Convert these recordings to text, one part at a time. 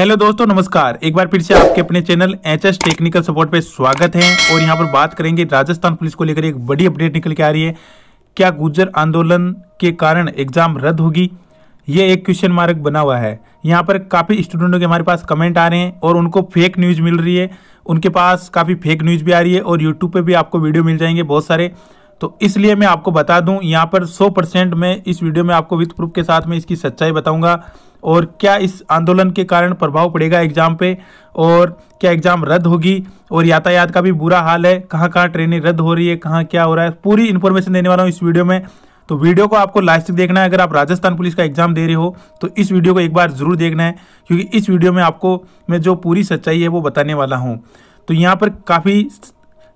hello दोस्तों नमस्कार एक बार फिर से आपके अपने channel H S technical support पे स्वागत है और यहाँ पर बात करेंगे राजस्थान पुलिस को लेकर एक बड़ी अपडेट निकल के आ रही है क्या गुजर आंदोलन के कारण एग्जाम रद्द होगी ये एक क्वेश्चन मार्क बना हुआ है यहाँ पर काफ़ी स्टूडेंटों के हमारे पास कमेंट आ रहे हैं और उनको फेक न्यूज़ मिल रही है उनके पास काफ़ी फेक न्यूज़ भी आ रही है और यूट्यूब पर भी आपको वीडियो मिल जाएंगे बहुत सारे तो इसलिए मैं आपको बता दूं यहाँ पर 100 परसेंट मैं इस वीडियो में आपको विथ प्रूफ के साथ में इसकी सच्चाई बताऊंगा और क्या इस आंदोलन के कारण प्रभाव पड़ेगा एग्ज़ाम पे और क्या एग्ज़ाम रद्द होगी और यातायात का भी बुरा हाल है कहाँ कहाँ ट्रेनें रद्द हो रही है कहाँ क्या हो रहा है पूरी इन्फॉर्मेशन देने वाला हूँ इस वीडियो में तो वीडियो को आपको लास्ट तक देखना है अगर आप राजस्थान पुलिस का एग्जाम दे रहे हो तो इस वीडियो को एक बार ज़रूर देखना है क्योंकि इस वीडियो में आपको मैं जो पूरी सच्चाई है वो बताने वाला हूँ तो यहाँ पर काफ़ी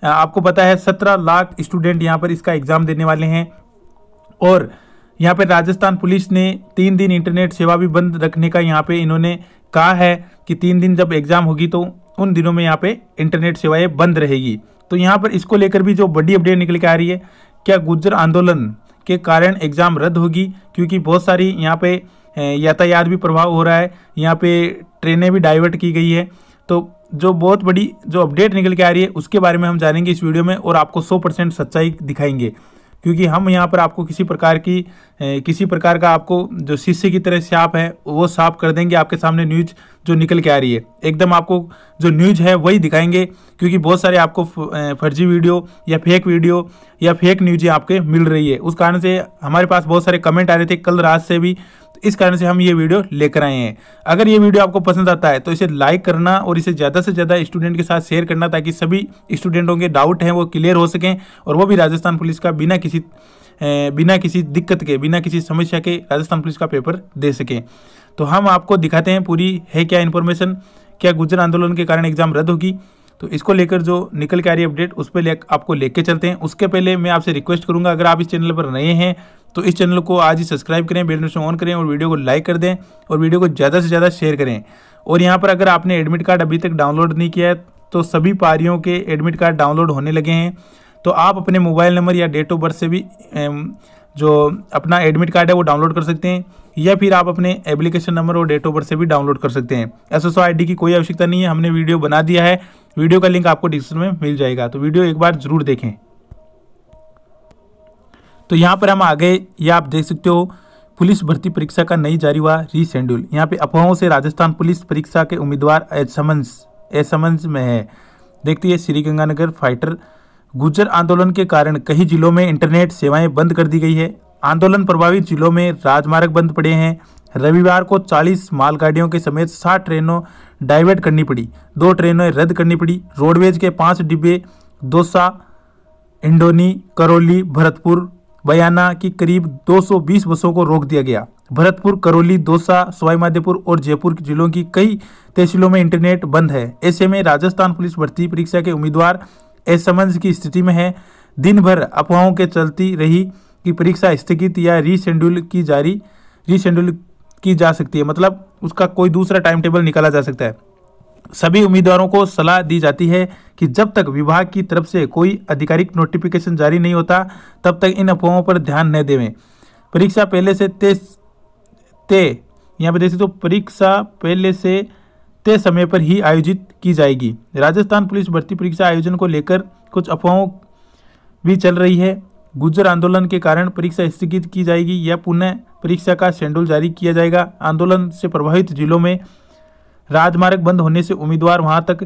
आपको पता है सत्रह लाख स्टूडेंट यहाँ पर इसका एग्ज़ाम देने वाले हैं और यहाँ पर राजस्थान पुलिस ने तीन दिन इंटरनेट सेवा भी बंद रखने का यहाँ पे इन्होंने कहा है कि तीन दिन जब एग्ज़ाम होगी तो उन दिनों में यहाँ पे इंटरनेट सेवाएं बंद रहेगी तो यहाँ पर इसको लेकर भी जो बड़ी अपडेट निकल के आ रही है क्या गुजर आंदोलन के कारण एग्ज़ाम रद्द होगी क्योंकि बहुत सारी यहाँ पे यातायात भी प्रभाव हो रहा है यहाँ पे ट्रेनें भी डाइवर्ट की गई है तो जो बहुत बड़ी जो अपडेट निकल के आ रही है उसके बारे में हम जानेंगे इस वीडियो में और आपको 100 परसेंट सच्चाई दिखाएंगे क्योंकि हम यहाँ पर आपको किसी प्रकार की किसी प्रकार का आपको जो शीशे की तरह साफ है वो साफ कर देंगे आपके सामने न्यूज जो निकल के आ रही है एकदम आपको जो न्यूज है वही दिखाएंगे क्योंकि बहुत सारे आपको फर्जी वीडियो या फेक वीडियो या फेक न्यूज आपके मिल रही है उस कारण से हमारे पास बहुत सारे कमेंट आ रहे थे कल रात से भी इस कारण से हम ये वीडियो लेकर आए हैं अगर ये वीडियो आपको पसंद आता है तो इसे लाइक करना और इसे ज़्यादा से ज़्यादा स्टूडेंट के साथ शेयर करना ताकि सभी स्टूडेंटों के डाउट हैं वो क्लियर हो सकें और वो भी राजस्थान पुलिस का बिना किसी बिना किसी दिक्कत के बिना किसी समस्या के राजस्थान पुलिस का पेपर दे सकें तो हम आपको दिखाते हैं पूरी है क्या इन्फॉर्मेशन क्या गुजर आंदोलन के कारण एग्ज़ाम रद्द होगी तो इसको लेकर जो निकल के आ रही अपडेट उस पर ले, आपको लेके चलते हैं उसके पहले मैं आपसे रिक्वेस्ट करूंगा अगर आप इस चैनल पर नए हैं तो इस चैनल को आज ही सब्सक्राइब करें बेल नोटिफिकेशन ऑन करें और वीडियो को लाइक कर दें और वीडियो को ज़्यादा से ज़्यादा शेयर करें और यहाँ पर अगर आपने एडमिट कार्ड अभी तक डाउनलोड नहीं किया है तो सभी पारियों के एडमिट कार्ड डाउनलोड होने लगे हैं तो आप अपने मोबाइल नंबर या डेट ऑफ बर्थ से भी जो अपना एडमिट कार्ड है वो डाउनलोड कर सकते हैं या फिर आप अपने एप्लीकेशन नंबर और डेट ऑफ बर्थ से भी डाउनलोड कर सकते हैं एस एस की कोई आवश्यकता नहीं है हमने वीडियो बना दिया है वीडियो का लिंक आपको डिस्क्रिप्शन में मिल जाएगा तो वीडियो एक बार ज़रूर देखें तो यहाँ पर हम आ गए ये आप देख सकते हो पुलिस भर्ती परीक्षा का नई जारी हुआ रीशेड्यूल यहाँ पे अफवाहों से राजस्थान पुलिस परीक्षा के उम्मीदवार एसमंस एसमंस में है देखते हैं श्रीगंगानगर फाइटर गुजर आंदोलन के कारण कई जिलों में इंटरनेट सेवाएं बंद कर दी गई है आंदोलन प्रभावित जिलों में राजमार्ग बंद पड़े हैं रविवार को 40 मालगाड़ियों के समेत 60 ट्रेनों डाइवर्ट करनी पड़ी दो ट्रेनें रद्द करनी पड़ी रोडवेज के पांच डिब्बे दोसा इंडोनी करौली भरतपुर बयाना की करीब 220 बसों को रोक दिया गया भरतपुर करौली दोसा सवाईमाधेपुर और जयपुर जिलों की कई तहसीलों में इंटरनेट बंद है ऐसे में राजस्थान पुलिस भर्ती परीक्षा के उम्मीदवार असमंज की स्थिति में है दिन भर अफवाहों के चलती रही कि परीक्षा स्थगित या रीशेड्यूल की जारी रीशेड्यूल की जा सकती है मतलब उसका कोई दूसरा टाइम टेबल निकाला जा सकता है सभी उम्मीदवारों को सलाह दी जाती है कि जब तक विभाग की तरफ से कोई आधिकारिक नोटिफिकेशन जारी नहीं होता तब तक इन अफवाहों पर ध्यान न देवें परीक्षा पहले से तय तय यहाँ पर देखिए तो परीक्षा पहले से तय समय पर ही आयोजित की जाएगी राजस्थान पुलिस भर्ती परीक्षा आयोजन को लेकर कुछ अफवाहों भी चल रही है गुजर आंदोलन के कारण परीक्षा स्थगित की जाएगी या पुनः परीक्षा का शेड्यूल जारी किया जाएगा आंदोलन से प्रभावित जिलों में राजमार्ग बंद होने से उम्मीदवार वहां तक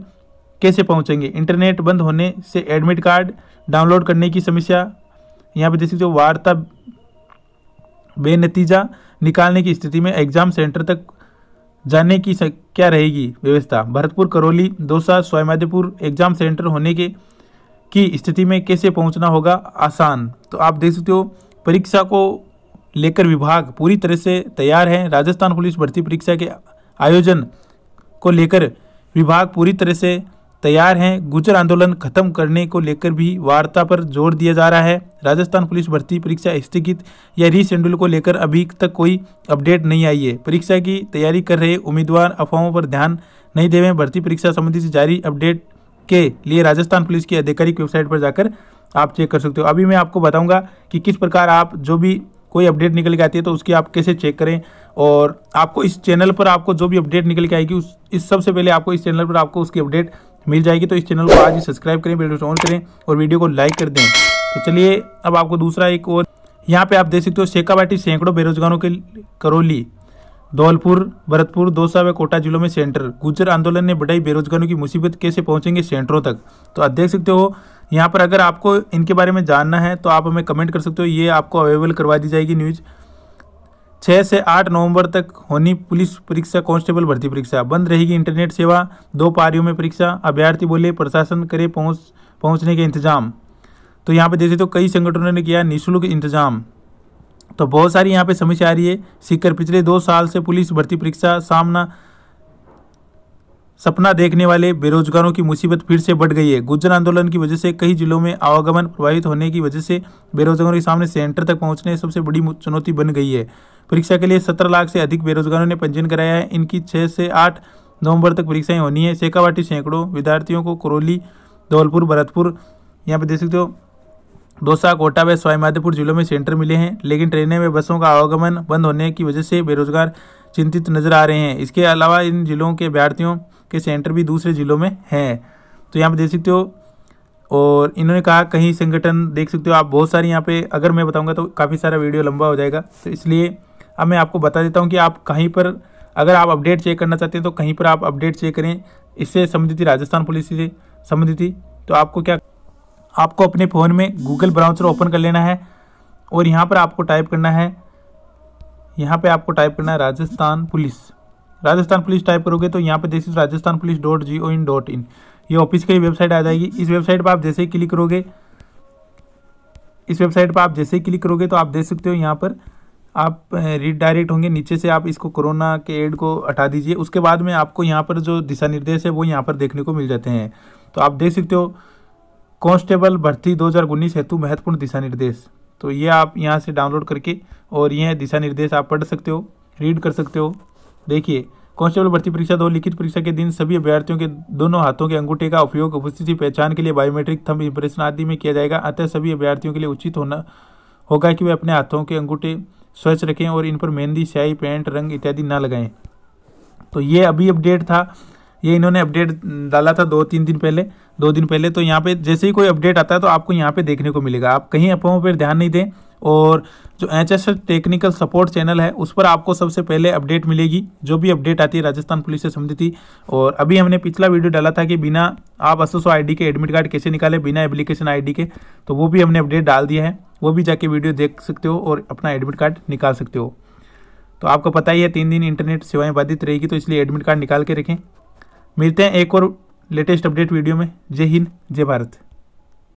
कैसे पहुंचेंगे इंटरनेट बंद होने से एडमिट कार्ड डाउनलोड करने की समस्या यहाँ पे देख सकते हो वार्ता बेनतीजा निकालने की स्थिति में एग्जाम सेंटर तक जाने की क्या रहेगी व्यवस्था भरतपुर करौली दौसा स्वामीदेपुर एग्जाम सेंटर होने के की स्थिति में कैसे पहुंचना होगा आसान तो आप देख सकते हो परीक्षा को लेकर विभाग पूरी तरह से तैयार है राजस्थान पुलिस भर्ती परीक्षा के आयोजन को लेकर विभाग पूरी तरह से तैयार हैं गुजर आंदोलन खत्म करने को लेकर भी वार्ता पर जोर दिया जा रहा है राजस्थान पुलिस भर्ती परीक्षा स्थगित या रीशेड्यूल को लेकर अभी तक कोई अपडेट नहीं आई है परीक्षा की तैयारी कर रहे उम्मीदवार अफवाहों पर ध्यान नहीं देवें भर्ती परीक्षा संबंधी जारी अपडेट के लिए राजस्थान पुलिस की आधिकारिक वेबसाइट पर जाकर आप चेक कर सकते हो अभी मैं आपको बताऊंगा कि किस प्रकार आप जो भी कोई अपडेट निकल के आती है तो उसकी आप कैसे चेक करें और आपको इस चैनल पर आपको जो भी अपडेट निकल के आएगी उस इस सबसे पहले आपको इस चैनल पर आपको उसकी अपडेट मिल जाएगी तो इस चैनल को आज ही सब्सक्राइब करें वीडियो ऑन करें और वीडियो को लाइक कर दें तो चलिए अब आपको दूसरा एक और यहाँ पे आप देख सकते हो शेखावाटी सैकड़ों बेरोजगारों के करौली धौलपुर भरतपुर दौसा व कोटा जिलों में सेंटर गुजर आंदोलन ने बढ़ाई बेरोजगारों की मुसीबत कैसे पहुंचेंगे सेंटरों तक तो आप देख सकते हो यहाँ पर अगर आपको इनके बारे में जानना है तो आप हमें कमेंट कर सकते हो ये आपको अवेलेबल करवा दी जाएगी न्यूज़ छः से आठ नवंबर तक होनी पुलिस परीक्षा कांस्टेबल भर्ती परीक्षा बंद रहेगी इंटरनेट सेवा दो पारियों में परीक्षा अभ्यर्थी बोले प्रशासन करे पहुँच पहुँचने के इंतजाम तो यहाँ पे देखे तो कई संगठनों ने किया निःशुल्क इंतजाम तो बहुत सारी यहाँ पे समस्या आ रही है सीकर पिछले दो साल से पुलिस भर्ती परीक्षा सामना सपना देखने वाले बेरोजगारों की मुसीबत फिर से बढ़ गई है गुज्जर आंदोलन की वजह से कई जिलों में आवागमन प्रभावित होने की वजह से बेरोजगारों के सामने सेंटर तक पहुंचने सबसे बड़ी चुनौती बन गई है परीक्षा के लिए सत्रह लाख से अधिक बेरोजगारों ने पंजीयन कराया है इनकी छः से आठ नवंबर तक परीक्षाएं होनी है सेकावाटी सैकड़ों विद्यार्थियों को करौली धौलपुर भरतपुर यहाँ पर देख सकते हो दौसा कोटा व स्वाईमाधेपुर जिलों में सेंटर मिले हैं लेकिन ट्रेनें व बसों का आवागमन बंद होने की वजह से बेरोजगार चिंतित नजर आ रहे हैं इसके अलावा इन जिलों के अभ्यार्थियों के सेंटर भी दूसरे ज़िलों में हैं तो यहाँ पर देख सकते हो और इन्होंने कहा कहीं संगठन देख सकते हो आप बहुत सारे यहाँ पे अगर मैं बताऊँगा तो काफ़ी सारा वीडियो लंबा हो जाएगा तो इसलिए अब मैं आपको बता देता हूँ कि आप कहीं पर अगर आप अपडेट चेक करना चाहते हैं तो कहीं पर आप अपडेट चेक करें इससे संबंधित राजस्थान पुलिस से संबंधित थी तो आपको क्या आपको अपने फ़ोन में गूगल ब्राउजर ओपन कर लेना है और यहाँ पर आपको टाइप करना है यहाँ पर आपको टाइप करना है Rajasthan police Rajasthan police type करोगे तो यहाँ पे this is Rajasthan police dot G O in dot in ये ऑफिस की वेबसाइट आ जाएगी इस वेबसाइट पर आप जैसे ही क्लिक करोगे इस वेबसाइट पर आप जैसे ही क्लिक करोगे तो आप देख सकते हो यहाँ पर आप डायरेक्ट होंगे नीचे से आप इसको कोरोना के एड को हटा दीजिए उसके बाद में आपको यहाँ पर जो दिशा निर्देश है वो यहाँ पर देखने को मिल जाते हैं तो आप देख सकते हो कांस्टेबल भर्ती उन्नीस हेतु महत्वपूर्ण दिशा निर्देश तो ये आप यहाँ से डाउनलोड करके और यह दिशा निर्देश आप पढ़ सकते हो रीड कर सकते हो देखिए कांस्टेबल भर्ती परीक्षा दो लिखित परीक्षा के दिन सभी अभ्यर्थियों के दोनों हाथों के अंगूठे का उपयोग उपस्थिति पहचान के लिए बायोमेट्रिक थम इंप्रेशन आदि में किया जाएगा अतः सभी अभ्यर्थियों के लिए उचित होना होगा कि वे अपने हाथों के अंगूठे स्वच्छ रखें और इन पर मेहंदी स्याही पेंट रंग इत्यादि ना लगाएं तो ये अभी अपडेट था ये इन्होंने अपडेट डाला था दो तीन दिन पहले दो दिन पहले तो यहाँ पे जैसे ही कोई अपडेट आता है तो आपको यहाँ पे देखने को मिलेगा आप कहीं अफवाहों पर ध्यान नहीं दें और जो H S technical support channel है उस पर आपको सबसे पहले अपडेट मिलेगी जो भी अपडेट आती है राजस्थान पुलिस से संबंधित और अभी हमने पिछला वीडियो डाला था कि बिना आप असोसो आईडी के एडमिट कार्ड कैसे निकाले बिना एप्लीकेशन आईडी के तो वो भी हमने अपडेट डाल दिया है वो भी जाके वीडियो देख सकते हो और अपना एडमिट कार्ड निकाल सकते हो तो आपको पता ही है तीन दिन इंटरनेट सेवाएं बाधित रहेगी तो इसलिए एडमिट कार्ड निकाल के रखें मिलते हैं एक और लेटेस्ट अपडेट वीडियो में जय हिंद जय भारत